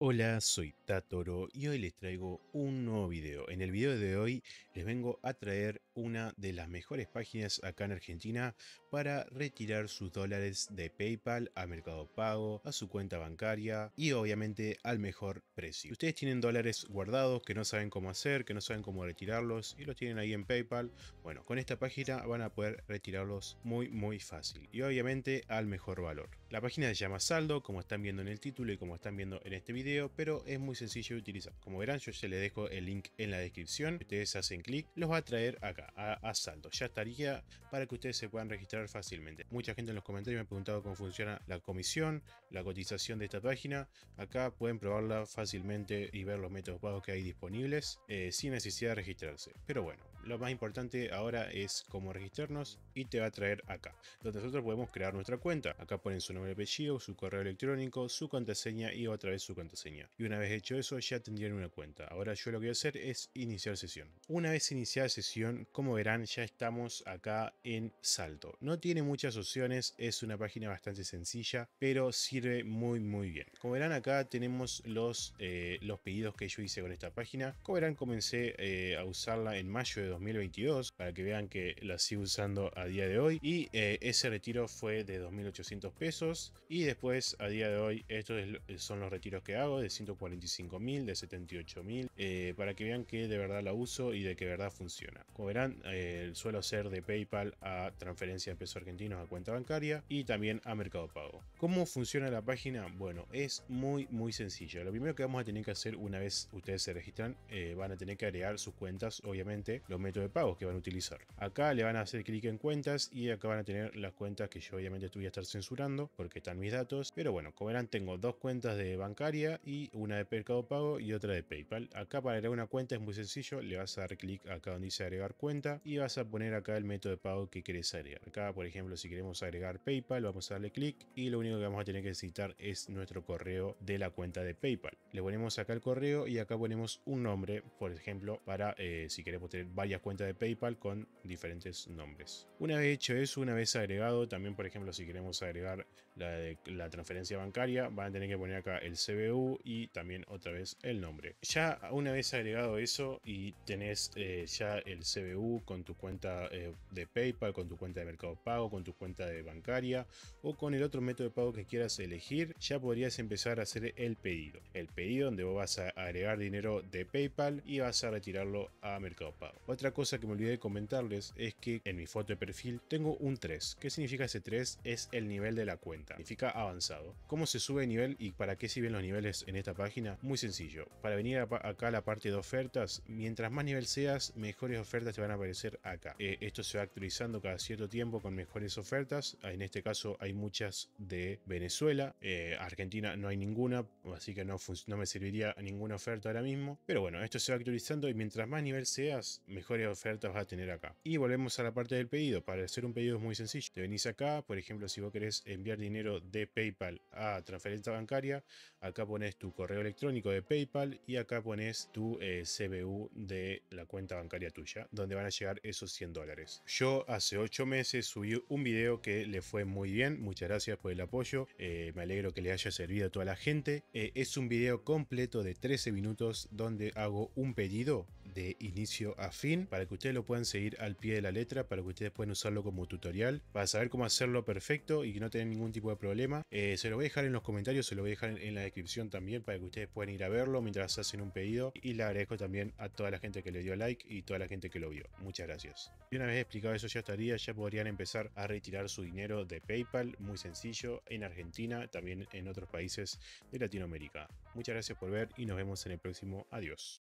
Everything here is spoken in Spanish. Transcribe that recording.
Hola, soy Tatoro y hoy les traigo un nuevo video. En el video de hoy les vengo a traer una de las mejores páginas acá en Argentina para retirar sus dólares de PayPal a Mercado Pago, a su cuenta bancaria y obviamente al mejor precio. ustedes tienen dólares guardados que no saben cómo hacer, que no saben cómo retirarlos y los tienen ahí en PayPal, bueno, con esta página van a poder retirarlos muy muy fácil y obviamente al mejor valor. La página se llama Saldo, como están viendo en el título y como están viendo en este video, pero es muy sencillo de utilizar. Como verán, yo ya les dejo el link en la descripción. Ustedes hacen clic, los va a traer acá a, saldo. Ya estaría para que ustedes se puedan registrar fácilmente. Mucha gente en los comentarios me ha preguntado cómo funciona la comisión, la cotización de esta página. Acá pueden probarla fácilmente y ver los métodos pago que hay disponibles eh, sin necesidad de registrarse. Pero bueno, lo más importante ahora es cómo registrarnos y te va a traer acá, donde nosotros podemos crear nuestra cuenta. Acá ponen su nombre, de apellido, su correo electrónico, su contraseña y otra vez su contraseña. Y una vez hecho eso ya tendrían una cuenta. Ahora yo lo que voy a hacer es iniciar sesión. Una vez iniciada sesión como verán, ya estamos acá en Salto. No tiene muchas opciones, es una página bastante sencilla, pero sirve muy muy bien. Como verán acá tenemos los, eh, los pedidos que yo hice con esta página. Como verán, comencé eh, a usarla en mayo de 2022, para que vean que la sigo usando a día de hoy. Y eh, ese retiro fue de 2.800 pesos. Y después, a día de hoy, estos son los retiros que hago, de 145.000, de 78.000, para que vean que de verdad la uso y de que verdad funciona. Como verán, el eh, suelo ser de PayPal a transferencia de pesos argentinos a cuenta bancaria y también a Mercado Pago. ¿Cómo funciona la página? Bueno, es muy muy sencillo. Lo primero que vamos a tener que hacer una vez ustedes se registran, eh, van a tener que agregar sus cuentas, obviamente, los métodos de pago que van a utilizar. Acá le van a hacer clic en cuentas y acá van a tener las cuentas que yo obviamente estoy a estar censurando porque están mis datos. Pero bueno, como verán, tengo dos cuentas de bancaria y una de Mercado Pago y otra de PayPal. Acá para agregar una cuenta es muy sencillo, le vas a dar clic acá donde dice agregar cuenta y vas a poner acá el método de pago que querés agregar. Acá, por ejemplo, si queremos agregar PayPal, vamos a darle clic y lo único que vamos a tener que necesitar es nuestro correo de la cuenta de PayPal. Le ponemos acá el correo y acá ponemos un nombre, por ejemplo, para eh, si queremos tener varias cuentas de PayPal con diferentes nombres. Una vez hecho eso, una vez agregado, también, por ejemplo, si queremos agregar la, de, la transferencia bancaria, van a tener que poner acá el CBU y también otra vez el nombre. Ya una vez agregado eso y tenés eh, ya el CBU con tu cuenta eh, de PayPal, con tu cuenta de Mercado Pago, con tu cuenta de bancaria o con el otro método de pago que quieras elegir, ya podrías empezar a hacer el pedido. El pedido donde vos vas a agregar dinero de PayPal y vas a retirarlo a Mercado Pago. Otra cosa que me olvidé de comentarles es que en mi foto de perfil tengo un 3. ¿Qué significa ese 3? Es el nivel de la cuenta. Significa avanzado. ¿Cómo se sube nivel y para qué sirven los niveles en esta página? Muy sencillo. Para venir acá a la parte de ofertas, mientras más nivel seas, mejores ofertas te van aparecer acá. Eh, esto se va actualizando cada cierto tiempo con mejores ofertas. En este caso hay muchas de Venezuela. Eh, Argentina no hay ninguna, así que no, no me serviría ninguna oferta ahora mismo. Pero bueno, esto se va actualizando y mientras más nivel seas, mejores ofertas vas a tener acá. Y volvemos a la parte del pedido. Para hacer un pedido es muy sencillo. Te venís acá, por ejemplo, si vos querés enviar dinero de PayPal a transferencia bancaria, acá pones tu correo electrónico de PayPal y acá pones tu eh, CBU de la cuenta bancaria tuya, donde van a llegar esos 100 dólares. Yo hace 8 meses subí un video que le fue muy bien, muchas gracias por el apoyo, eh, me alegro que le haya servido a toda la gente. Eh, es un video completo de 13 minutos donde hago un pedido de inicio a fin para que ustedes lo puedan seguir al pie de la letra, para que ustedes puedan usarlo como tutorial, para saber cómo hacerlo perfecto y que no tengan ningún tipo de problema. Eh, se lo voy a dejar en los comentarios, se lo voy a dejar en, la descripción también para que ustedes puedan ir a verlo mientras hacen un pedido. Y le agradezco también a toda la gente que le dio like y toda la gente que lo vio. Muchas gracias. Y una vez explicado eso ya estaría, ya podrían empezar a retirar su dinero de PayPal, muy sencillo, en Argentina, también en otros países de Latinoamérica. Muchas gracias por ver y nos vemos en el próximo. Adiós.